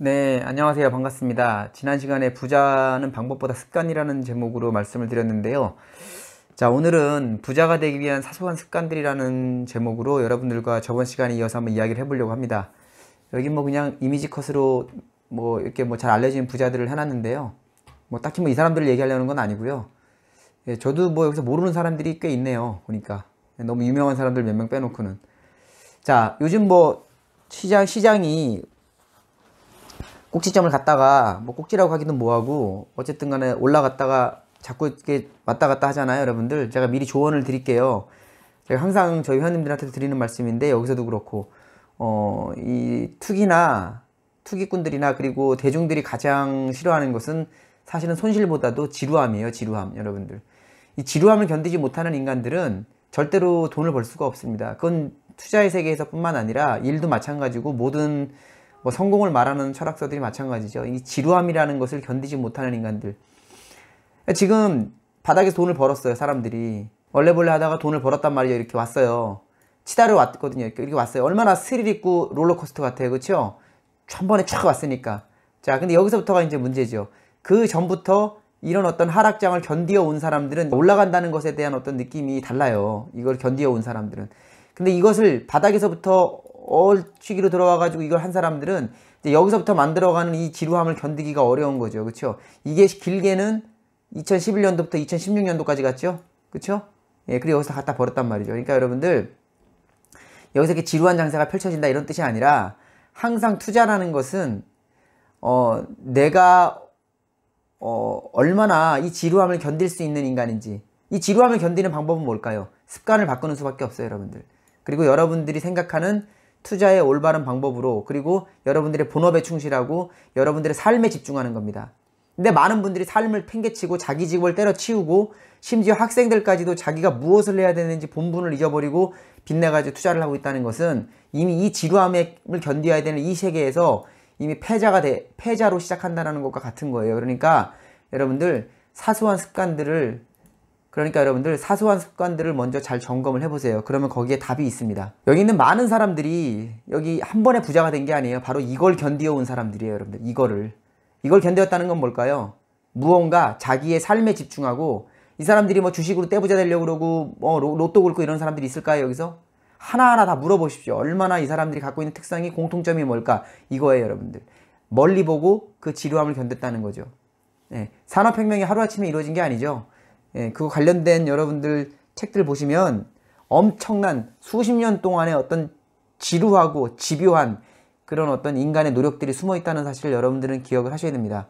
네, 안녕하세요. 반갑습니다. 지난 시간에 부자는 방법보다 습관이라는 제목으로 말씀을 드렸는데요. 자, 오늘은 부자가 되기 위한 사소한 습관들이라는 제목으로 여러분들과 저번 시간에 이어서 한번 이야기를 해보려고 합니다. 여기 뭐 그냥 이미지 컷으로 뭐 이렇게 뭐 잘 알려진 부자들을 해놨는데요. 뭐 딱히 뭐 이 사람들을 얘기하려는 건 아니고요. 예, 저도 뭐 여기서 모르는 사람들이 꽤 있네요. 보니까. 예, 너무 유명한 사람들 몇 명 빼놓고는. 자, 요즘 뭐 시장, 시장이 꼭지점을 갔다가 뭐 꼭지라고 하기는 뭐하고 어쨌든 간에 올라갔다가 자꾸 이렇게 왔다 갔다 하잖아요 여러분들 제가 미리 조언을 드릴게요 제가 항상 저희 회원님들한테도 드리는 말씀인데 여기서도 그렇고 어, 이 투기나 투기꾼들이나 그리고 대중들이 가장 싫어하는 것은 사실은 손실보다도 지루함이에요 지루함 여러분들 이 지루함을 견디지 못하는 인간들은 절대로 돈을 벌 수가 없습니다 그건 투자의 세계에서 뿐만 아니라 일도 마찬가지고 모든 뭐 성공을 말하는 철학자들이 마찬가지죠. 이 지루함이라는 것을 견디지 못하는 인간들. 지금 바닥에서 돈을 벌었어요, 사람들이. 원래벌레 하다가 돈을 벌었단 말이에요. 이렇게 왔어요. 치다를 왔거든요. 이렇게 왔어요. 얼마나 스릴 있고 롤러코스터 같아요. 그렇죠? 한 번에 촥 왔으니까. 자, 근데 여기서부터가 이제 문제죠. 그 전부터 이런 어떤 하락장을 견디어 온 사람들은 올라간다는 것에 대한 어떤 느낌이 달라요. 이걸 견디어 온 사람들은. 근데 이것을 바닥에서부터 얼치기로 들어와가지고 이걸 한 사람들은 이제 여기서부터 만들어가는 이 지루함을 견디기가 어려운 거죠. 그쵸 이게 길게는 2011년도부터 2016년도까지 갔죠. 그쵸 예, 그리고 여기서 갖다 버렸단 말이죠. 그러니까 여러분들 여기서 이렇게 지루한 장사가 펼쳐진다 이런 뜻이 아니라 항상 투자라는 것은 어, 내가 어, 얼마나 이 지루함을 견딜 수 있는 인간인지 이 지루함을 견디는 방법은 뭘까요? 습관을 바꾸는 수밖에 없어요, 여러분들. 그리고 여러분들이 생각하는 투자의 올바른 방법으로 그리고 여러분들의 본업에 충실하고 여러분들의 삶에 집중하는 겁니다. 근데 많은 분들이 삶을 팽개치고 자기 직업을 때려치우고 심지어 학생들까지도 자기가 무엇을 해야 되는지 본분을 잊어버리고 빚내가지고 투자를 하고 있다는 것은 이미 이 지루함을 견뎌야 되는 이 세계에서 이미 패자가 돼, 패자로 시작한다는 것과 같은 거예요. 그러니까 여러분들 사소한 습관들을 그러니까 여러분들 사소한 습관들을 먼저 잘 점검을 해보세요. 그러면 거기에 답이 있습니다. 여기 있는 많은 사람들이 여기 한 번에 부자가 된 게 아니에요. 바로 이걸 견디어온 사람들이에요. 여러분들 이거를. 이걸 견뎠다는건 뭘까요? 무언가 자기의 삶에 집중하고 이 사람들이 뭐 주식으로 떼부자 되려고 그러고 뭐 로또 긁고 이런 사람들이 있을까요? 여기서? 하나하나 다 물어보십시오. 얼마나 이 사람들이 갖고 있는 특성이 공통점이 뭘까? 이거예요. 여러분들. 멀리 보고 그 지루함을 견뎠다는 거죠. 네. 산업혁명이 하루아침에 이루어진 게 아니죠. 예, 그거 관련된 여러분들 책들 보시면 엄청난 수십 년 동안의 어떤 지루하고 집요한 그런 어떤 인간의 노력들이 숨어 있다는 사실을 여러분들은 기억을 하셔야 됩니다.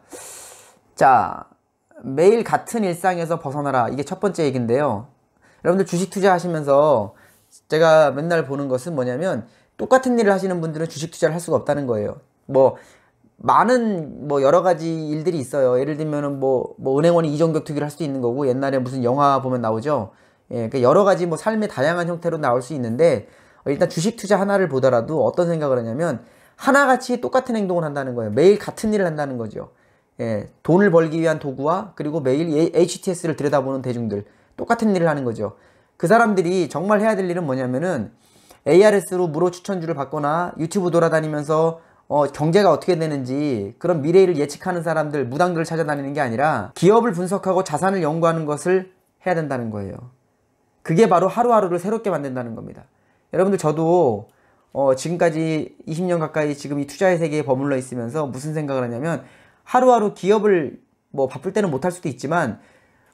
자, 매일 같은 일상에서 벗어나라. 이게 첫 번째 얘기인데요. 여러분들 주식 투자하시면서 제가 맨날 보는 것은 뭐냐면 똑같은 일을 하시는 분들은 주식 투자를 할 수가 없다는 거예요. 뭐 많은 뭐 여러 가지 일들이 있어요. 예를 들면은 뭐, 뭐 은행원이 이종격투기를할 수 있는 거고 옛날에 무슨 영화 보면 나오죠. 예, 그러니까 여러 가지 뭐 삶의 다양한 형태로 나올 수 있는데 일단 주식 투자 하나를 보더라도 어떤 생각을 하냐면 하나같이 똑같은 행동을 한다는 거예요. 매일 같은 일을 한다는 거죠. 예, 돈을 벌기 위한 도구와 그리고 매일 HTS를 들여다보는 대중들 똑같은 일을 하는 거죠. 그 사람들이 정말 해야 될 일은 뭐냐면은 ARS로 무료 추천주를 받거나 유튜브 돌아다니면서 어, 경제가 어떻게 되는지 그런 미래를 예측하는 사람들 무당들을 찾아다니는 게 아니라 기업을 분석하고 자산을 연구하는 것을 해야 된다는 거예요. 그게 바로 하루하루를 새롭게 만든다는 겁니다. 여러분들 저도 어, 지금까지 20년 가까이 지금 이 투자의 세계에 버물러 있으면서 무슨 생각을 하냐면 하루하루 기업을 뭐 바쁠 때는 못할 수도 있지만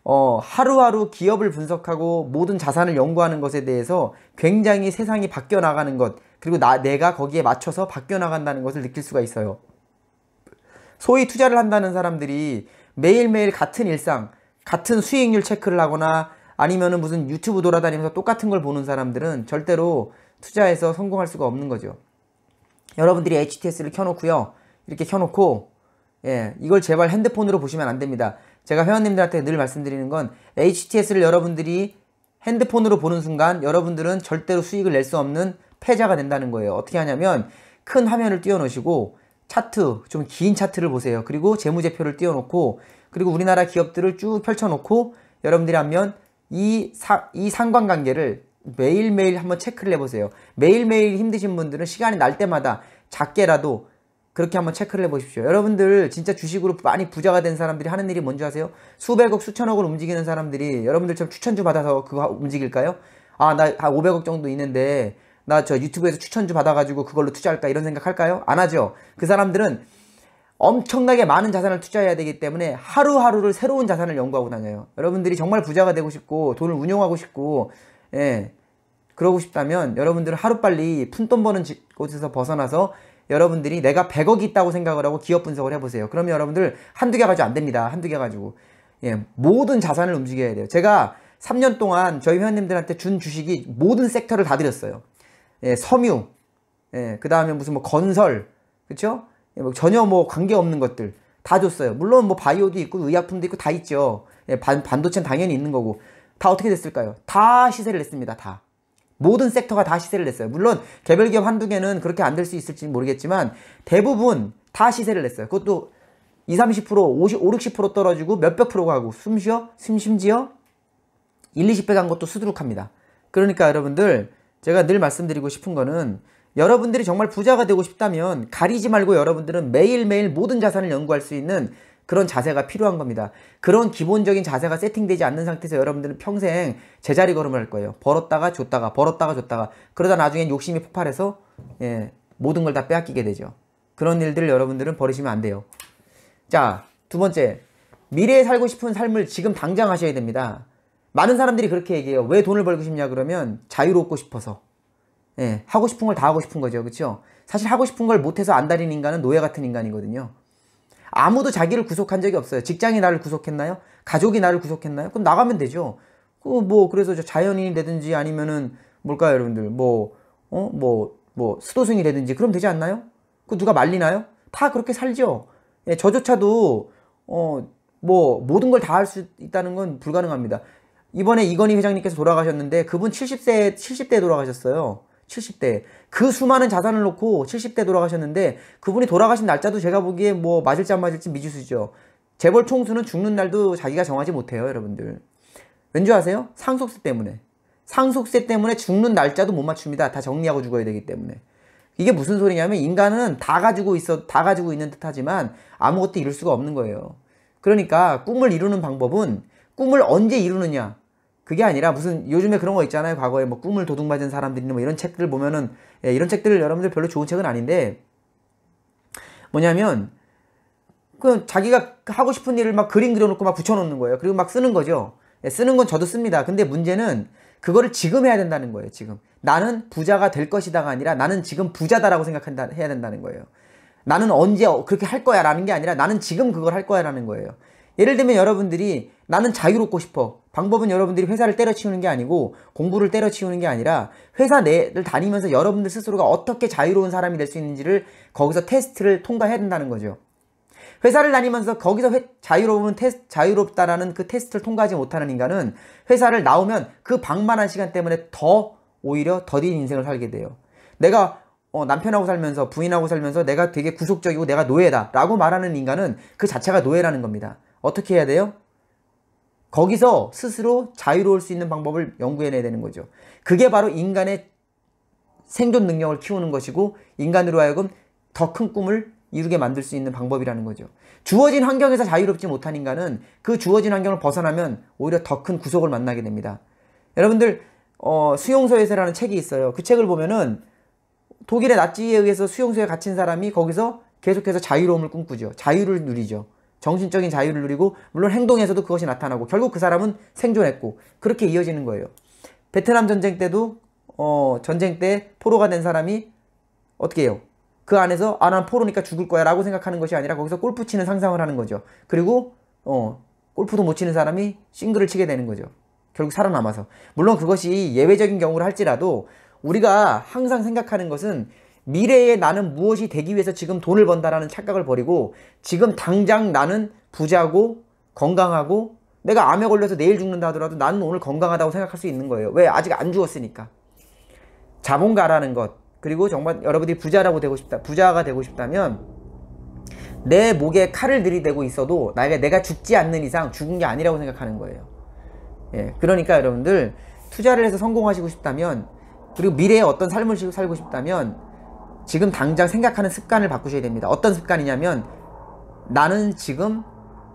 어, 하루하루 기업을 분석하고 모든 자산을 연구하는 것에 대해서 굉장히 세상이 바뀌어 나가는 것 그리고 나, 내가 거기에 맞춰서 바뀌어 나간다는 것을 느낄 수가 있어요. 소위 투자를 한다는 사람들이 매일매일 같은 일상, 같은 수익률 체크를 하거나 아니면은 무슨 유튜브 돌아다니면서 똑같은 걸 보는 사람들은 절대로 투자해서 성공할 수가 없는 거죠. 여러분들이 HTS를 켜놓고요. 이렇게 켜놓고, 예, 이걸 제발 핸드폰으로 보시면 안 됩니다. 제가 회원님들한테 늘 말씀드리는 건 HTS를 여러분들이 핸드폰으로 보는 순간 여러분들은 절대로 수익을 낼 수 없는 패자가 된다는 거예요. 어떻게 하냐면 큰 화면을 띄워놓으시고 차트, 좀 긴 차트를 보세요. 그리고 재무제표를 띄워놓고 그리고 우리나라 기업들을 쭉 펼쳐놓고 여러분들이 하면 이, 사, 이 상관관계를 매일매일 한번 체크를 해보세요. 매일매일 힘드신 분들은 시간이 날 때마다 작게라도 그렇게 한번 체크를 해보십시오. 여러분들 진짜 주식으로 많이 부자가 된 사람들이 하는 일이 뭔지 아세요? 수백억, 수천억을 움직이는 사람들이 여러분들처럼 추천주 받아서 그거 움직일까요? 아, 나 한 500억 정도 있는데 나저 유튜브에서 추천 주 받아가지고 그걸로 투자할까 이런 생각할까요? 안 하죠. 그 사람들은 엄청나게 많은 자산을 투자해야 되기 때문에 하루하루를 새로운 자산을 연구하고 다녀요. 여러분들이 정말 부자가 되고 싶고 돈을 운용하고 싶고 예. 그러고 싶다면 여러분들은 하루빨리 푼돈 버는 곳에서 벗어나서 여러분들이 내가 1 0 0억 있다고 생각을 하고 기업 분석을 해보세요. 그러면 여러분들 한두 개 가지고 안 됩니다. 한두 개 가지고. 예, 모든 자산을 움직여야 돼요. 제가 3년 동안 저희 회원님들한테 준 주식이 모든 섹터를 다 드렸어요. 예, 섬유, 예, 그 다음에 무슨 뭐 건설, 그쵸? 예, 뭐 전혀 뭐 관계없는 것들 다 줬어요. 물론 뭐 바이오도 있고 의약품도 있고 다 있죠. 예, 반, 반도체는 당연히 있는 거고. 다 어떻게 됐을까요? 다 시세를 냈습니다. 다. 모든 섹터가 다 시세를 냈어요. 물론 개별 기업 한두 개는 그렇게 안 될 수 있을지 모르겠지만 대부분 다 시세를 냈어요. 그것도 20, 30%, 50, 50, 60% 떨어지고 몇백 프로 가고 숨쉬어? 심심지어? 1, 20배 간 것도 수두룩합니다. 그러니까 여러분들 제가 늘 말씀드리고 싶은 거는 여러분들이 정말 부자가 되고 싶다면 가리지 말고 여러분들은 매일매일 모든 자산을 연구할 수 있는 그런 자세가 필요한 겁니다. 그런 기본적인 자세가 세팅되지 않는 상태에서 여러분들은 평생 제자리 걸음을 할 거예요. 벌었다가 줬다가 벌었다가 줬다가 그러다 나중엔 욕심이 폭발해서 예, 모든 걸 다 빼앗기게 되죠. 그런 일들을 여러분들은 버리시면 안 돼요. 자, 두 번째. 미래에 살고 싶은 삶을 지금 당장 하셔야 됩니다. 많은 사람들이 그렇게 얘기해요. 왜 돈을 벌고 싶냐 그러면 자유롭고 싶어서. 예, 하고 싶은 걸 다 하고 싶은 거죠. 그렇죠? 사실 하고 싶은 걸 못해서 안달인 인간은 노예 같은 인간이거든요. 아무도 자기를 구속한 적이 없어요. 직장이 나를 구속했나요? 가족이 나를 구속했나요? 그럼 나가면 되죠. 그 뭐 그래서 저 자연인이 되든지 아니면은 뭘까요, 여러분들? 뭐 어? 뭐, 뭐, 수도승이 되든지, 그럼 되지 않나요? 그 누가 말리나요? 다 그렇게 살죠. 예, 저조차도, 어, 뭐, 모든 걸 다 할 수 있다는 건 불가능합니다. 이번에 이건희 회장님께서 돌아가셨는데 그분 70세 7 0대 돌아가셨어요. 70대. 그 수많은 자산을 놓고 70대 돌아가셨는데 그분이 돌아가신 날짜도 제가 보기에 뭐 맞을지 안 맞을지 미지수죠. 재벌 총수는 죽는 날도 자기가 정하지 못해요, 여러분들. 왠지 아세요? 상속세 때문에. 상속세 때문에 죽는 날짜도 못 맞춥니다. 다 정리하고 죽어야 되기 때문에. 이게 무슨 소리냐면 인간은 다 가지고 있어 다 가지고 있는 듯하지만 아무것도 이룰 수가 없는 거예요. 그러니까 꿈을 이루는 방법은 꿈을 언제 이루느냐 그게 아니라 무슨 요즘에 그런 거 있잖아요. 과거에 뭐 꿈을 도둑맞은 사람들이나 뭐 이런 책들을 보면은 예, 이런 책들을 여러분들 별로 좋은 책은 아닌데 뭐냐면 그 자기가 하고 싶은 일을 막 그림 그려놓고 막 붙여놓는 거예요. 그리고 막 쓰는 거죠. 예, 쓰는 건 저도 씁니다. 근데 문제는 그거를 지금 해야 된다는 거예요. 지금 나는 부자가 될 것이다가 아니라 나는 지금 부자다라고 생각한다 해야 된다는 거예요. 나는 언제 그렇게 할 거야라는 게 아니라 나는 지금 그걸 할 거야라는 거예요. 예를 들면 여러분들이 나는 자유롭고 싶어. 방법은 여러분들이 회사를 때려치우는 게 아니고 공부를 때려치우는 게 아니라 회사 내를 다니면서 여러분들 스스로가 어떻게 자유로운 사람이 될 수 있는지를 거기서 테스트를 통과해야 된다는 거죠. 회사를 다니면서 거기서 회, 자유로운 테스, 자유롭다라는 그 테스트를 통과하지 못하는 인간은 회사를 나오면 그 방만한 시간 때문에 더 오히려 더딘 인생을 살게 돼요. 내가 어, 남편하고 살면서 부인하고 살면서 내가 되게 구속적이고 내가 노예다 라고 말하는 인간은 그 자체가 노예라는 겁니다. 어떻게 해야 돼요? 거기서 스스로 자유로울 수 있는 방법을 연구해내야 되는 거죠. 그게 바로 인간의 생존 능력을 키우는 것이고 인간으로 하여금 더 큰 꿈을 이루게 만들 수 있는 방법이라는 거죠. 주어진 환경에서 자유롭지 못한 인간은 그 주어진 환경을 벗어나면 오히려 더 큰 구속을 만나게 됩니다. 여러분들 어, 수용소에서라는 책이 있어요. 그 책을 보면은 독일의 나치에 의해서 수용소에 갇힌 사람이 거기서 계속해서 자유로움을 꿈꾸죠. 자유를 누리죠. 정신적인 자유를 누리고 물론 행동에서도 그것이 나타나고 결국 그 사람은 생존했고 그렇게 이어지는 거예요. 베트남 전쟁 때도 어, 전쟁 때 포로가 된 사람이 어떻게 해요? 그 안에서 아 난 포로니까 죽을 거야 라고 생각하는 것이 아니라 거기서 골프 치는 상상을 하는 거죠. 그리고 어, 골프도 못 치는 사람이 싱글을 치게 되는 거죠. 결국 살아남아서. 물론 그것이 예외적인 경우를 할지라도 우리가 항상 생각하는 것은 미래에 나는 무엇이 되기 위해서 지금 돈을 번다라는 착각을 버리고 지금 당장 나는 부자고 건강하고 내가 암에 걸려서 내일 죽는다 하더라도 나는 오늘 건강하다고 생각할 수 있는 거예요. 왜? 아직 안 죽었으니까. 자본가라는 것 그리고 정말 여러분들이 부자라고 되고 싶다. 부자가 되고 싶다면 내 목에 칼을 들이대고 있어도 나에게 내가 죽지 않는 이상 죽은 게 아니라고 생각하는 거예요. 예, 그러니까 여러분들 투자를 해서 성공하시고 싶다면 그리고 미래에 어떤 삶을 살고 싶다면 지금 당장 생각하는 습관을 바꾸셔야 됩니다. 어떤 습관이냐면 나는 지금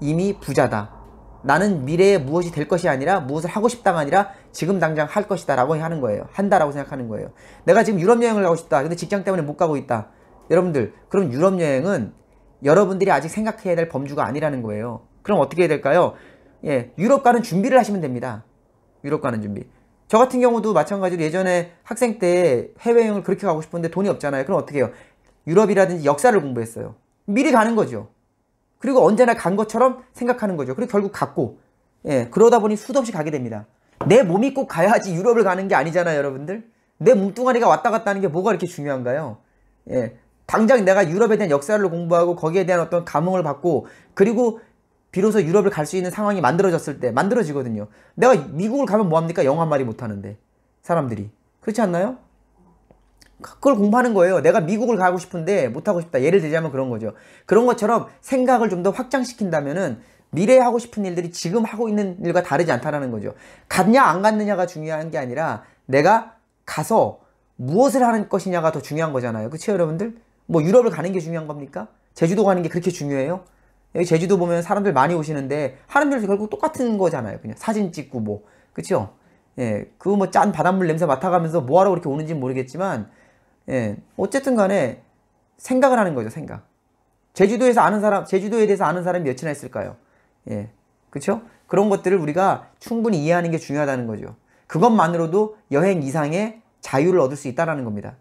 이미 부자다. 나는 미래에 무엇이 될 것이 아니라 무엇을 하고 싶다가 아니라 지금 당장 할 것이다 라고 하는 거예요. 한다라고 생각하는 거예요. 내가 지금 유럽 여행을 가고 싶다. 근데 직장 때문에 못 가고 있다. 여러분들, 그럼 유럽 여행은 여러분들이 아직 생각해야 될 범주가 아니라는 거예요. 그럼 어떻게 해야 될까요? 예, 유럽 가는 준비를 하시면 됩니다. 유럽 가는 준비. 저 같은 경우도 마찬가지로 예전에 학생 때 해외여행을 그렇게 가고 싶은데 돈이 없잖아요. 그럼 어떻게 해요? 유럽이라든지 역사를 공부했어요. 미리 가는 거죠. 그리고 언제나 간 것처럼 생각하는 거죠. 그리고 결국 갔고, 예, 그러다 보니 수도 없이 가게 됩니다. 내 몸이 꼭 가야지 유럽을 가는 게 아니잖아요, 여러분들. 내 몸뚱아리가 왔다 갔다 하는 게 뭐가 이렇게 중요한가요? 예, 당장 내가 유럽에 대한 역사를 공부하고 거기에 대한 어떤 감흥을 받고, 그리고 비로소 유럽을 갈 수 있는 상황이 만들어졌을 때 만들어지거든요. 내가 미국을 가면 뭐합니까? 영어 한 마디 못하는데 사람들이 그렇지 않나요? 그걸 공부하는 거예요. 내가 미국을 가고 싶은데 못하고 싶다. 예를 들자면 그런 거죠. 그런 것처럼 생각을 좀 더 확장시킨다면은 미래에 하고 싶은 일들이 지금 하고 있는 일과 다르지 않다라는 거죠. 갔냐 안 갔느냐가 중요한 게 아니라 내가 가서 무엇을 하는 것이냐가 더 중요한 거잖아요. 그렇죠 여러분들? 뭐 유럽을 가는 게 중요한 겁니까? 제주도 가는 게 그렇게 중요해요? 여기 제주도 보면 사람들 많이 오시는데 사람들 도 결국 똑같은 거잖아요. 그냥 사진 찍고 뭐 그렇죠? 예, 그 뭐 짠 바닷물 냄새 맡아가면서 뭐하러 그렇게 오는지 모르겠지만 예, 어쨌든 간에 생각을 하는 거죠 생각. 제주도에서 아는 사람, 제주도에 대해서 아는 사람이 몇이나 있을까요? 예, 그쵸 그런 것들을 우리가 충분히 이해하는 게 중요하다는 거죠. 그것만으로도 여행 이상의 자유를 얻을 수있다는 겁니다.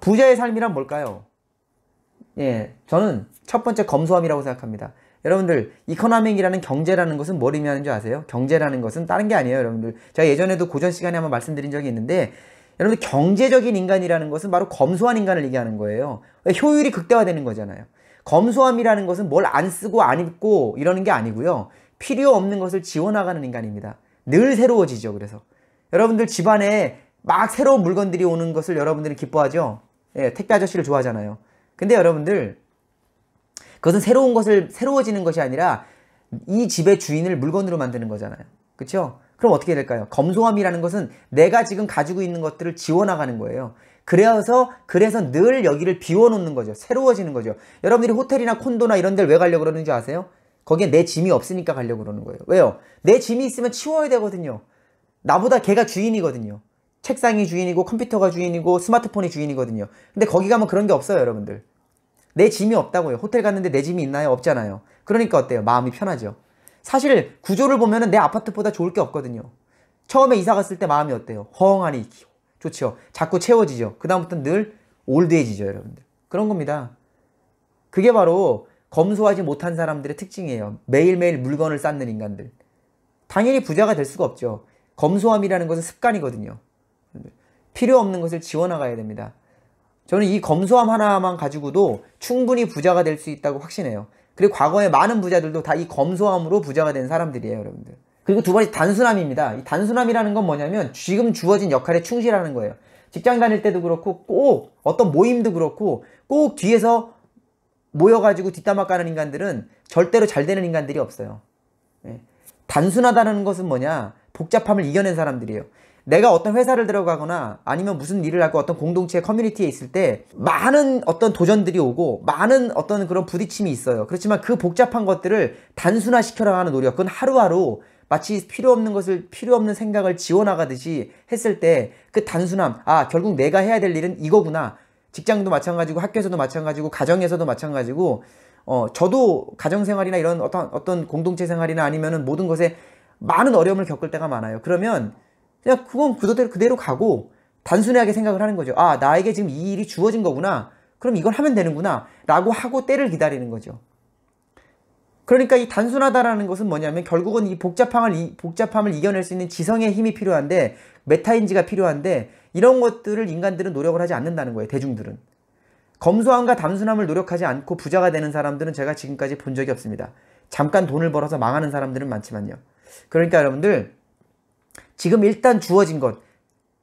부자의 삶이란 뭘까요? 예, 저는 첫 번째 검소함이라고 생각합니다. 여러분들 이코노믹이라는 경제라는 것은 뭘 의미하는 줄 아세요? 경제라는 것은 다른 게 아니에요 여러분들 제가 예전에도 고전 시간에 한번 말씀드린 적이 있는데 여러분들 경제적인 인간이라는 것은 바로 검소한 인간을 얘기하는 거예요 그러니까 효율이 극대화되는 거잖아요 검소함이라는 것은 뭘 안 쓰고 안 입고 이러는 게 아니고요 필요 없는 것을 지원하가는 인간입니다 늘 새로워지죠 그래서 여러분들 집안에 막 새로운 물건들이 오는 것을 여러분들이 기뻐하죠 예, 택배 아저씨를 좋아하잖아요 근데 여러분들 그것은 새로운 것을 새로워지는 것이 아니라 이 집의 주인을 물건으로 만드는 거잖아요. 그렇죠? 그럼 어떻게 될까요? 검소함이라는 것은 내가 지금 가지고 있는 것들을 지워나가는 거예요. 그래서 그래서 늘 여기를 비워놓는 거죠. 새로워지는 거죠. 여러분들이 호텔이나 콘도나 이런 데를 왜 가려고 그러는지 아세요? 거기에 내 짐이 없으니까 가려고 그러는 거예요. 왜요? 내 짐이 있으면 치워야 되거든요. 나보다 걔가 주인이거든요. 책상이 주인이고 컴퓨터가 주인이고 스마트폰이 주인이거든요. 근데 거기 가면 그런 게 없어요, 여러분들. 내 짐이 없다고요. 호텔 갔는데 내 짐이 있나요? 없잖아요. 그러니까 어때요? 마음이 편하죠. 사실 구조를 보면 내 아파트보다 좋을 게 없거든요. 처음에 이사 갔을 때 마음이 어때요? 허황하니 좋죠. 자꾸 채워지죠. 그다음부터는 늘 올드해지죠, 여러분들. 그런 겁니다. 그게 바로 검소하지 못한 사람들의 특징이에요. 매일매일 물건을 쌓는 인간들. 당연히 부자가 될 수가 없죠. 검소함이라는 것은 습관이거든요. 필요 없는 것을 지워나가야 됩니다. 저는 이 검소함 하나만 가지고도 충분히 부자가 될 수 있다고 확신해요. 그리고 과거에 많은 부자들도 다 이 검소함으로 부자가 된 사람들이에요, 여러분들. 그리고 두 번째 단순함입니다. 이 단순함이라는 건 뭐냐면 지금 주어진 역할에 충실하는 거예요. 직장 다닐 때도 그렇고 꼭 어떤 모임도 그렇고 꼭 뒤에서 모여가지고 뒷담화 까는 인간들은 절대로 잘 되는 인간들이 없어요. 예. 단순하다는 것은 뭐냐? 복잡함을 이겨낸 사람들이에요. 내가 어떤 회사를 들어가거나 아니면 무슨 일을 하고 어떤 공동체 커뮤니티에 있을 때 많은 어떤 도전들이 오고 많은 어떤 그런 부딪힘이 있어요. 그렇지만 그 복잡한 것들을 단순화시켜라 하는 노력, 그건 하루하루 마치 필요 없는 것을 필요 없는 생각을 지워나가듯이 했을 때 그 단순함, 아 결국 내가 해야 될 일은 이거구나. 직장도 마찬가지고 학교에서도 마찬가지고 가정에서도 마찬가지고 어 저도 가정 생활이나 이런 어떤 어떤 공동체 생활이나 아니면은 모든 것에 많은 어려움을 겪을 때가 많아요. 그러면 그냥 그건 그대로, 그대로 가고 단순하게 생각을 하는 거죠. 아, 나에게 지금 이 일이 주어진 거구나. 그럼 이걸 하면 되는구나. 라고 하고 때를 기다리는 거죠. 그러니까 이 단순하다라는 것은 뭐냐면 결국은 이 복잡함을, 이 복잡함을 이겨낼 수 있는 지성의 힘이 필요한데 메타인지가 필요한데 이런 것들을 인간들은 노력을 하지 않는다는 거예요. 대중들은. 검소함과 단순함을 노력하지 않고 부자가 되는 사람들은 제가 지금까지 본 적이 없습니다. 잠깐 돈을 벌어서 망하는 사람들은 많지만요. 그러니까 여러분들 지금 일단 주어진 것,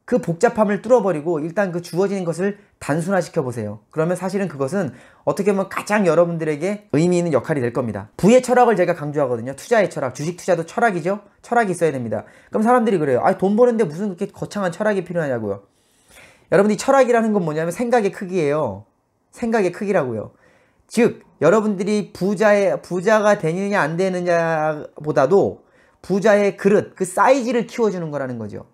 그 복잡함을 뚫어버리고 일단 그 주어진 것을 단순화시켜 보세요. 그러면 사실은 그것은 어떻게 보면 가장 여러분들에게 의미 있는 역할이 될 겁니다. 부의 철학을 제가 강조하거든요. 투자의 철학, 주식 투자도 철학이죠. 철학이 있어야 됩니다. 그럼 사람들이 그래요. 아, 돈 버는데 무슨 그렇게 거창한 철학이 필요하냐고요. 여러분이 철학이라는 건 뭐냐면 생각의 크기예요. 생각의 크기라고요. 즉, 여러분들이 부자의 부자가 되느냐 안 되느냐보다도 부자의 그릇, 그 사이즈를 키워주는 거라는 거죠.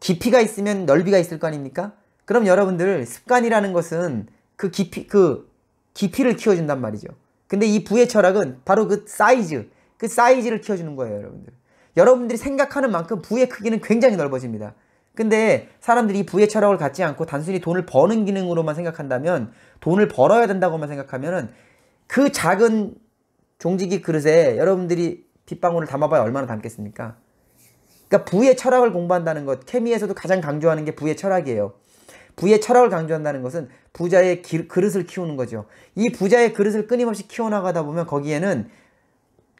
깊이가 있으면 넓이가 있을 거 아닙니까? 그럼 여러분들 습관이라는 것은 그 깊이, 그 깊이를 키워준단 말이죠. 근데 이 부의 철학은 바로 그 사이즈, 그 사이즈를 키워주는 거예요, 여러분들. 여러분들이 생각하는 만큼 부의 크기는 굉장히 넓어집니다. 근데 사람들이 이 부의 철학을 갖지 않고 단순히 돈을 버는 기능으로만 생각한다면 돈을 벌어야 된다고만 생각하면은 그 작은 종지기 그릇에 여러분들이 빗방울을 담아봐야 얼마나 담겠습니까? 그러니까 부의 철학을 공부한다는 것, 케미에서도 가장 강조하는 게 부의 철학이에요. 부의 철학을 강조한다는 것은 부자의 기, 그릇을 키우는 거죠. 이 부자의 그릇을 끊임없이 키워나가다 보면 거기에는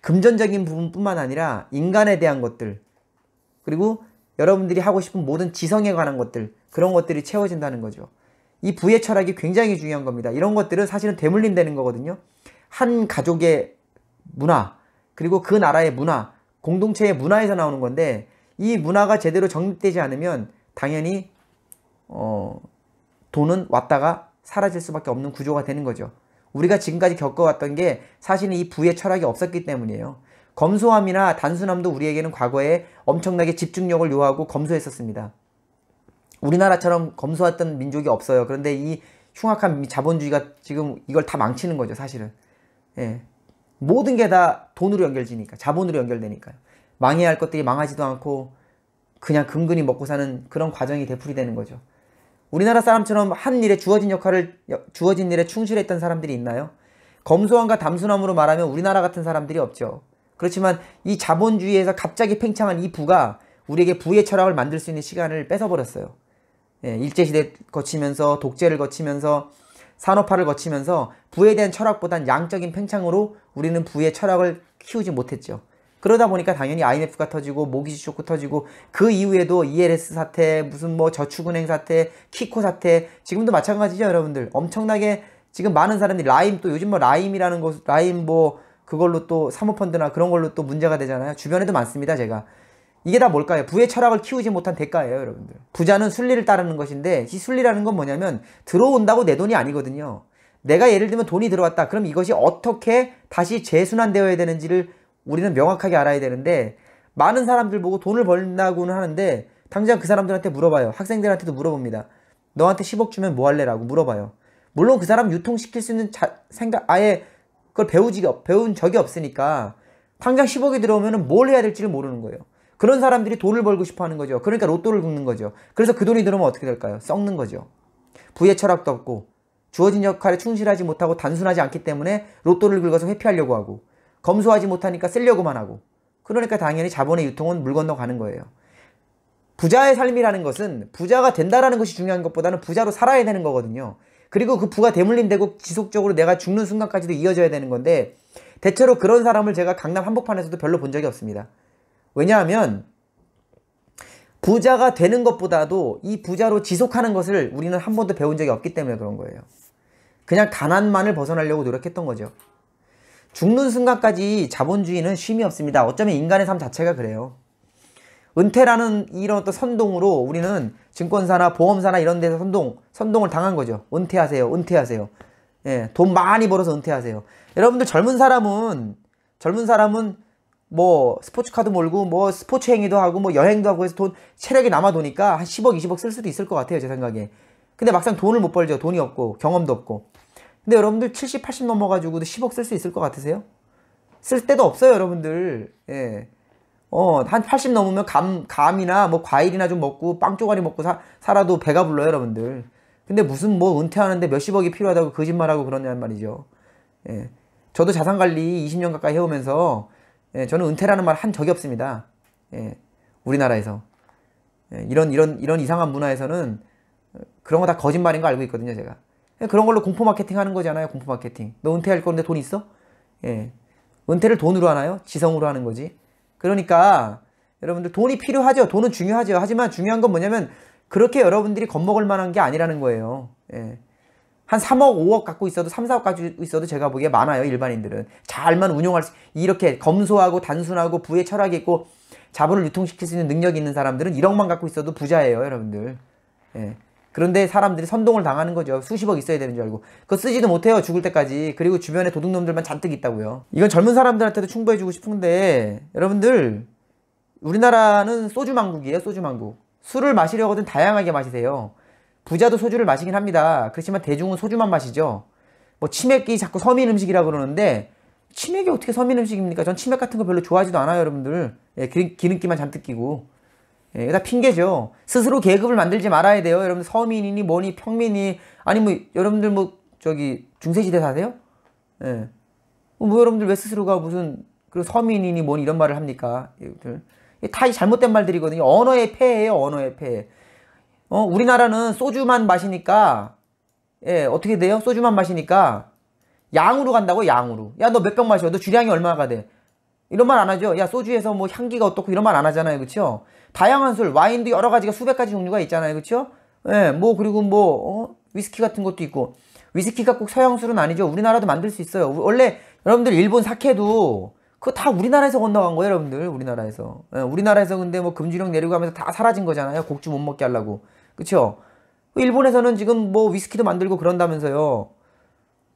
금전적인 부분뿐만 아니라 인간에 대한 것들 그리고 여러분들이 하고 싶은 모든 지성에 관한 것들 그런 것들이 채워진다는 거죠. 이 부의 철학이 굉장히 중요한 겁니다. 이런 것들은 사실은 대물림 되는 거거든요. 한 가족의 문화, 그리고 그 나라의 문화, 공동체의 문화에서 나오는 건데 이 문화가 제대로 정립되지 않으면 당연히 어, 돈은 왔다가 사라질 수밖에 없는 구조가 되는 거죠. 우리가 지금까지 겪어왔던 게 사실은 이 부의 철학이 없었기 때문이에요. 검소함이나 단순함도 우리에게는 과거에 엄청나게 집중력을 요하고 검소했었습니다. 우리나라처럼 검소했던 민족이 없어요. 그런데 이 흉악한 자본주의가 지금 이걸 다 망치는 거죠, 사실은. 예. 모든 게 다 돈으로 연결지니까 자본으로 연결되니까요. 망해야 할 것들이 망하지도 않고 그냥 근근히 먹고 사는 그런 과정이 되풀이되는 거죠. 우리나라 사람처럼 한 일에 주어진 역할을 주어진 일에 충실했던 사람들이 있나요? 검소함과 담수함으로 말하면 우리나라 같은 사람들이 없죠. 그렇지만 이 자본주의에서 갑자기 팽창한 이 부가 우리에게 부의 철학을 만들 수 있는 시간을 뺏어버렸어요. 예, 일제시대 거치면서 독재를 거치면서 산업화를 거치면서 부에 대한 철학보단 양적인 팽창으로 우리는 부의 철학을 키우지 못했죠. 그러다 보니까 당연히 IMF가 터지고 모기지 쇼크 터지고 그 이후에도 ELS 사태, 무슨 뭐 저축은행 사태, 키코 사태 지금도 마찬가지죠, 여러분들. 엄청나게 지금 많은 사람들이 라임 또 요즘 뭐 라임이라는 곳, 라임 뭐 그걸로 또 사모펀드나 그런 걸로 또 문제가 되잖아요. 주변에도 많습니다, 제가. 이게 다 뭘까요? 부의 철학을 키우지 못한 대가예요, 여러분들. 부자는 순리를 따르는 것인데 이 순리라는 건 뭐냐면 들어온다고 내 돈이 아니거든요. 내가 예를 들면 돈이 들어왔다. 그럼 이것이 어떻게 다시 재순환되어야 되는지를 우리는 명확하게 알아야 되는데 많은 사람들 보고 돈을 벌린다고는 하는데 당장 그 사람들한테 물어봐요. 학생들한테도 물어봅니다. 너한테 10억 주면 뭐 할래라고 물어봐요. 물론 그 사람 유통시킬 수 있는 자, 생각 아예 그걸 배우지 배운 적이 없으니까 당장 10억이 들어오면 뭘 해야 될지를 모르는 거예요. 그런 사람들이 돈을 벌고 싶어 하는 거죠. 그러니까 로또를 긁는 거죠. 그래서 그 돈이 들어오면 어떻게 될까요? 썩는 거죠. 부의 철학도 없고 주어진 역할에 충실하지 못하고 단순하지 않기 때문에 로또를 긁어서 회피하려고 하고 검소하지 못하니까 쓰려고만 하고 그러니까 당연히 자본의 유통은 물 건너가는 거예요. 부자의 삶이라는 것은 부자가 된다라는 것이 중요한 것보다는 부자로 살아야 되는 거거든요. 그리고 그 부가 대물림되고 지속적으로 내가 죽는 순간까지도 이어져야 되는 건데 대체로 그런 사람을 제가 강남 한복판에서도 별로 본 적이 없습니다. 왜냐하면 부자가 되는 것보다도 이 부자로 지속하는 것을 우리는 한 번도 배운 적이 없기 때문에 그런 거예요. 그냥 가난만을 벗어나려고 노력했던 거죠. 죽는 순간까지 자본주의는 쉼이 없습니다. 어쩌면 인간의 삶 자체가 그래요. 은퇴라는 이런 어떤 선동으로 우리는 증권사나 보험사나 이런 데서 선동, 선동을 당한 거죠. 은퇴하세요. 은퇴하세요. 예, 돈 많이 벌어서 은퇴하세요. 여러분들 젊은 사람은, 젊은 사람은 뭐 스포츠카도 몰고 뭐 스포츠 행위도 하고 뭐 여행도 하고 해서 돈 체력이 남아 도니까 한 10억 20억 쓸 수도 있을 것 같아요 제 생각에 근데 막상 돈을 못 벌죠 돈이 없고 경험도 없고 근데 여러분들 70 80 넘어가지고도 10억 쓸 수 있을 것 같으세요? 쓸 데도 없어요 여러분들 예. 어, 한 80 넘으면 감, 감이나 뭐 과일이나 좀 먹고 빵 조각이 먹고 사, 살아도 배가 불러요 여러분들 근데 무슨 뭐 은퇴하는데 몇십억이 필요하다고 거짓말하고 그러냐는 말이죠 예. 저도 자산관리 20년 가까이 해오면서 예, 저는 은퇴라는 말 한 적이 없습니다. 예, 우리나라에서 예, 이런 이런 이런 이상한 문화에서는 어, 그런 거 다 거짓말인 거 알고 있거든요, 제가. 예, 그런 걸로 공포 마케팅 하는 거잖아요, 공포 마케팅. 너 은퇴할 건데 돈 있어? 예. 은퇴를 돈으로 하나요? 지성으로 하는 거지. 그러니까 여러분들 돈이 필요하죠. 돈은 중요하죠. 하지만 중요한 건 뭐냐면 그렇게 여러분들이 겁먹을 만한 게 아니라는 거예요. 예. 한 3억, 5억 갖고 있어도 3, 4억 가지고 있어도 제가 보기에 많아요. 일반인들은. 잘만 운용할 수 이렇게 검소하고 단순하고 부의 철학이 있고 자본을 유통시킬 수 있는 능력이 있는 사람들은 1억만 갖고 있어도 부자예요. 여러분들. 예. 그런데 사람들이 선동을 당하는 거죠. 수십억 있어야 되는 줄 알고. 그거 쓰지도 못해요. 죽을 때까지. 그리고 주변에 도둑놈들만 잔뜩 있다고요. 이건 젊은 사람들한테도 충고해주고 싶은데 여러분들 우리나라는 소주망국이에요. 소주망국. 술을 마시려거든 다양하게 마시세요. 부자도 소주를 마시긴 합니다. 그렇지만 대중은 소주만 마시죠. 뭐 치맥이 자꾸 서민 음식이라 그러는데 치맥이 어떻게 서민 음식입니까? 전 치맥 같은 거 별로 좋아하지도 않아요, 여러분들. 예, 기름기만 잔뜩 끼고. 예, 이게 다 핑계죠. 스스로 계급을 만들지 말아야 돼요. 여러분들 서민이니 뭐니 평민이 아니 뭐 여러분들 뭐 저기 중세시대 사세요? 예. 뭐 여러분들 왜 스스로가 무슨 그 서민이니 뭐니 이런 말을 합니까? 여러분들. 다 잘못된 말들이거든요. 언어의 폐예요 언어의 폐해. 어, 우리나라는 소주만 마시니까, 예, 어떻게 돼요? 소주만 마시니까, 양으로 간다고, 양으로. 야, 너 몇 병 마셔? 너 주량이 얼마가 돼? 이런 말 안 하죠? 야, 소주에서 뭐 향기가 어떻고 이런 말 안 하잖아요. 그쵸? 다양한 술, 와인도 여러 가지가 수백 가지 종류가 있잖아요. 그쵸? 예, 뭐, 그리고 뭐, 어? 위스키 같은 것도 있고. 위스키가 꼭 서양술은 아니죠. 우리나라도 만들 수 있어요. 원래 여러분들 일본 사케도 그거 다 우리나라에서 건너간 거예요, 여러분들. 우리나라에서. 예, 우리나라에서 근데 뭐 금주령 내리고 하면서 다 사라진 거잖아요. 곡주 못 먹게 하려고. 그렇죠? 일본에서는 지금 뭐 위스키도 만들고 그런다면서요.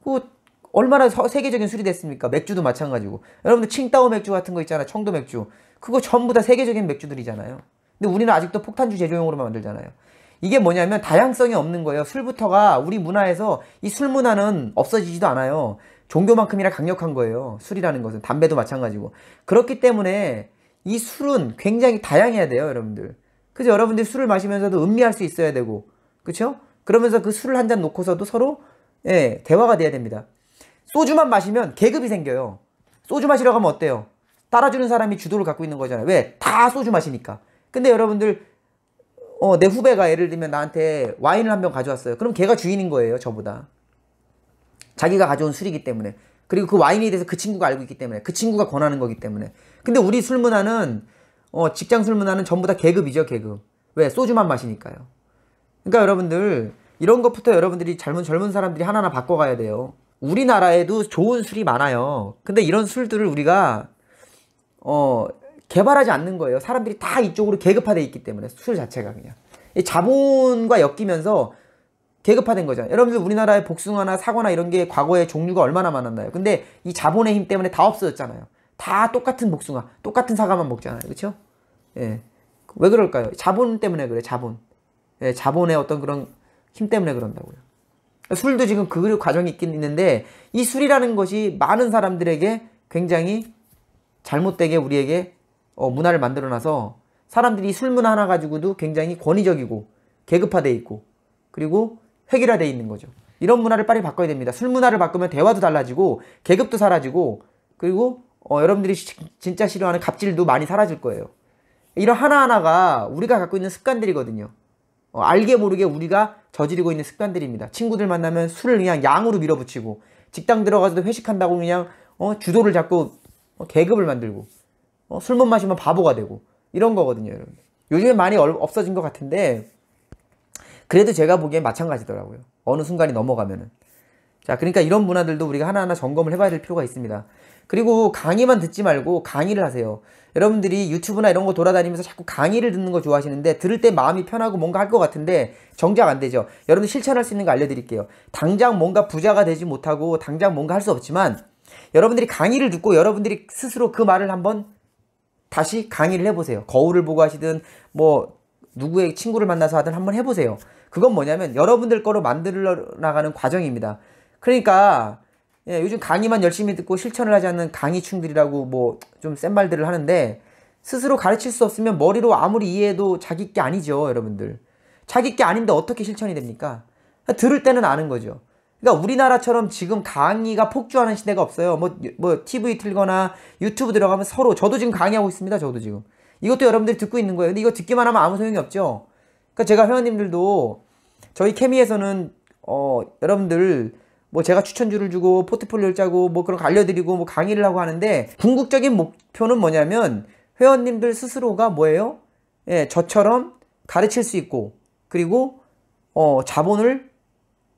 그 얼마나 세계적인 술이 됐습니까? 맥주도 마찬가지고. 여러분들 칭따오 맥주 같은 거 있잖아. 청도 맥주. 그거 전부 다 세계적인 맥주들이잖아요. 근데 우리는 아직도 폭탄주 제조용으로만 만들잖아요. 이게 뭐냐면 다양성이 없는 거예요. 술부터가 우리 문화에서 이 술 문화는 없어지지도 않아요. 종교만큼이나 강력한 거예요. 술이라는 것은 담배도 마찬가지고. 그렇기 때문에 이 술은 굉장히 다양해야 돼요, 여러분들. 그래서 여러분들이 술을 마시면서도 음미할 수 있어야 되고, 그렇죠? 그러면서 그 술을 한 잔 놓고서도 서로 예, 대화가 돼야 됩니다. 소주만 마시면 계급이 생겨요. 소주 마시라고 하면 어때요? 따라주는 사람이 주도를 갖고 있는 거잖아요. 왜? 다 소주 마시니까. 근데 여러분들 어, 내 후배가 예를 들면 나한테 와인을 한 병 가져왔어요. 그럼 걔가 주인인 거예요, 저보다. 자기가 가져온 술이기 때문에. 그리고 그 와인에 대해서 그 친구가 알고 있기 때문에. 그 친구가 권하는 거기 때문에. 근데 우리 술 문화는 어, 직장 술문화는 전부 다 계급이죠, 계급. 왜? 소주만 마시니까요. 그러니까 여러분들, 이런 것부터 여러분들이 젊은 젊은 사람들이 하나하나 바꿔가야 돼요. 우리나라에도 좋은 술이 많아요. 근데 이런 술들을 우리가 어, 개발하지 않는 거예요. 사람들이 다 이쪽으로 계급화돼 있기 때문에 술 자체가 그냥 자본과 엮이면서 계급화된 거죠. 여러분들 우리나라의 복숭아나 사과나 이런 게 과거에 종류가 얼마나 많았나요? 근데 이 자본의 힘 때문에 다 없어졌잖아요. 다 똑같은 복숭아, 똑같은 사과만 먹잖아요. 그쵸 예. 왜 그럴까요? 자본 때문에 그래. 자본. 예, 자본의 어떤 그런 힘 때문에 그런다고요. 그러니까 술도 지금 그 과정이 있긴 있는데 이 술이라는 것이 많은 사람들에게 굉장히 잘못되게 우리에게 어, 문화를 만들어놔서 사람들이 술 문화 하나 가지고도 굉장히 권위적이고 계급화돼 있고 그리고 획일화돼 있는 거죠. 이런 문화를 빨리 바꿔야 됩니다. 술 문화를 바꾸면 대화도 달라지고 계급도 사라지고 그리고 어, 여러분들이 시, 진짜 싫어하는 갑질도 많이 사라질 거예요. 이런 하나하나가 우리가 갖고 있는 습관들이거든요. 어, 알게 모르게 우리가 저지르고 있는 습관들입니다. 친구들 만나면 술을 그냥 양으로 밀어붙이고 직장 들어가서도 회식한다고 그냥 어, 주도를 잡고 어, 계급을 만들고 어, 술못 마시면 바보가 되고 이런 거거든요, 여러분. 요즘에 많이 얼, 없어진 것 같은데 그래도 제가 보기엔 마찬가지더라고요. 어느 순간이 넘어가면은. 자, 그러니까 이런 문화들도 우리가 하나하나 점검을 해봐야 될 필요가 있습니다. 그리고 강의만 듣지 말고 강의를 하세요. 여러분들이 유튜브나 이런 거 돌아다니면서 자꾸 강의를 듣는 거 좋아하시는데 들을 때 마음이 편하고 뭔가 할 것 같은데 정작 안 되죠. 여러분 실천할 수 있는 거 알려드릴게요. 당장 뭔가 부자가 되지 못하고 당장 뭔가 할 수 없지만 여러분들이 강의를 듣고 여러분들이 스스로 그 말을 한번 다시 강의를 해보세요. 거울을 보고 하시든 뭐 누구의 친구를 만나서 하든 한번 해보세요. 그건 뭐냐면 여러분들 거로 만들어 나가는 과정입니다. 그러니까 예, 요즘 강의만 열심히 듣고 실천을 하지 않는 강의충들이라고 뭐 좀 센 말들을 하는데 스스로 가르칠 수 없으면 머리로 아무리 이해해도 자기 게 아니죠, 여러분들. 자기 게 아닌데 어떻게 실천이 됩니까? 들을 때는 아는 거죠. 그러니까 우리나라처럼 지금 강의가 폭주하는 시대가 없어요. 뭐, 뭐, TV 틀거나 유튜브 들어가면 서로, 저도 지금 강의하고 있습니다. 저도 지금. 이것도 여러분들이 듣고 있는 거예요. 근데 이거 듣기만 하면 아무 소용이 없죠. 그러니까 제가 회원님들도 저희 케미에서는, 어, 여러분들 뭐 제가 추천주를 주고 포트폴리오를 짜고 뭐 그런 거 알려드리고 뭐 강의를 하고 하는데 궁극적인 목표는 뭐냐면 회원님들 스스로가 뭐예요? 예, 저처럼 가르칠 수 있고 그리고 어, 자본을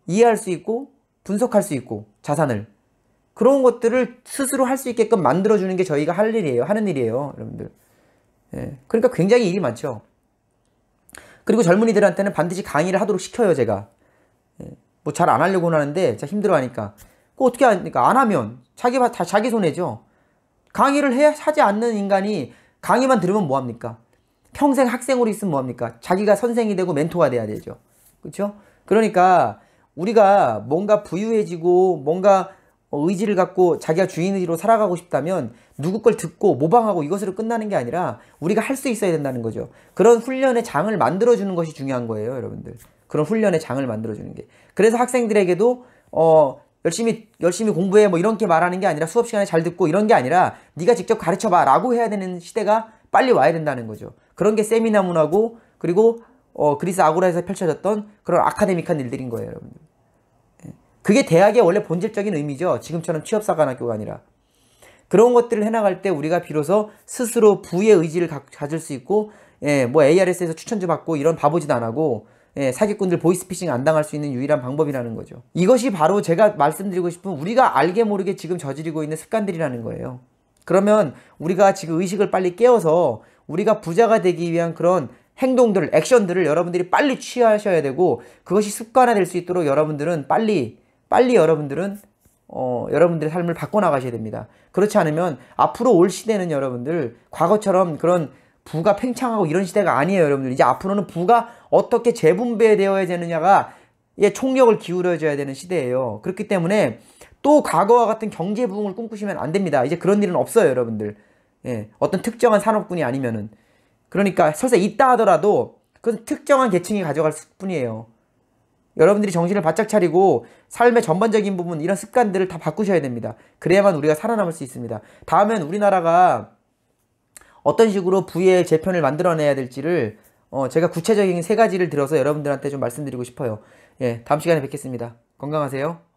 이해할 수 있고 분석할 수 있고 자산을 그런 것들을 스스로 할 수 있게끔 만들어주는 게 저희가 할 일이에요. 하는 일이에요. 여러분들. 예, 그러니까 굉장히 일이 많죠. 그리고 젊은이들한테는 반드시 강의를 하도록 시켜요. 제가. 뭐잘안하려고 하는데 힘들어하니까 그 어떻게 하니까 그러니까 안 하면 자기 다 자기 손해죠. 강의를 해 하지 않는 인간이 강의만 들으면 뭐 합니까? 평생 학생으로 있으면 뭐 합니까? 자기가 선생이 되고 멘토가 돼야 되죠. 그렇죠? 그러니까 우리가 뭔가 부유해지고 뭔가 의지를 갖고 자기가 주인으로 살아가고 싶다면 누구 걸 듣고 모방하고 이것으로 끝나는 게 아니라 우리가 할 수 있어야 된다는 거죠. 그런 훈련의 장을 만들어주는 것이 중요한 거예요, 여러분들. 그런 훈련의 장을 만들어주는 게. 그래서 학생들에게도 어 열심히 열심히 공부해 뭐 이렇게 말하는 게 아니라 수업 시간에 잘 듣고 이런 게 아니라 네가 직접 가르쳐봐라고 해야 되는 시대가 빨리 와야 된다는 거죠. 그런 게 세미나 문화고 그리고 어 그리스 아고라에서 펼쳐졌던 그런 아카데믹한 일들인 거예요, 여러분. 예. 그게 대학의 원래 본질적인 의미죠. 지금처럼 취업사관학교가 아니라. 그런 것들을 해나갈 때 우리가 비로소 스스로 부의 의지를 가, 가질 수 있고, 예, 뭐 ARS에서 추천 좀 받고 이런 바보짓 안 하고, 예, 사기꾼들 보이스피싱 안 당할 수 있는 유일한 방법이라는 거죠. 이것이 바로 제가 말씀드리고 싶은 우리가 알게 모르게 지금 저지르고 있는 습관들이라는 거예요. 그러면 우리가 지금 의식을 빨리 깨워서 우리가 부자가 되기 위한 그런 행동들, 액션들을 여러분들이 빨리 취하셔야 되고 그것이 습관화될 수 있도록 여러분들은 빨리 빨리 여러분들은 어, 여러분들의 삶을 바꿔 나가셔야 됩니다. 그렇지 않으면 앞으로 올 시대는 여러분들 과거처럼 그런 부가 팽창하고 이런 시대가 아니에요, 여러분들. 이제 앞으로는 부가 어떻게 재분배되어야 되느냐가 예, 총력을 기울여줘야 되는 시대예요. 그렇기 때문에 또 과거와 같은 경제 부흥을 꿈꾸시면 안 됩니다. 이제 그런 일은 없어요, 여러분들. 예, 어떤 특정한 산업군이 아니면은. 그러니까 설사 있다 하더라도 그건 특정한 계층이 가져갈 뿐이에요. 여러분들이 정신을 바짝 차리고 삶의 전반적인 부분 이런 습관들을 다 바꾸셔야 됩니다. 그래야만 우리가 살아남을 수 있습니다. 다음엔 우리나라가 어떤 식으로 부의 재편을 만들어내야 될지를 어, 제가 구체적인 세 가지를 들어서 여러분들한테 좀 말씀드리고 싶어요. 예, 다음 시간에 뵙겠습니다. 건강하세요.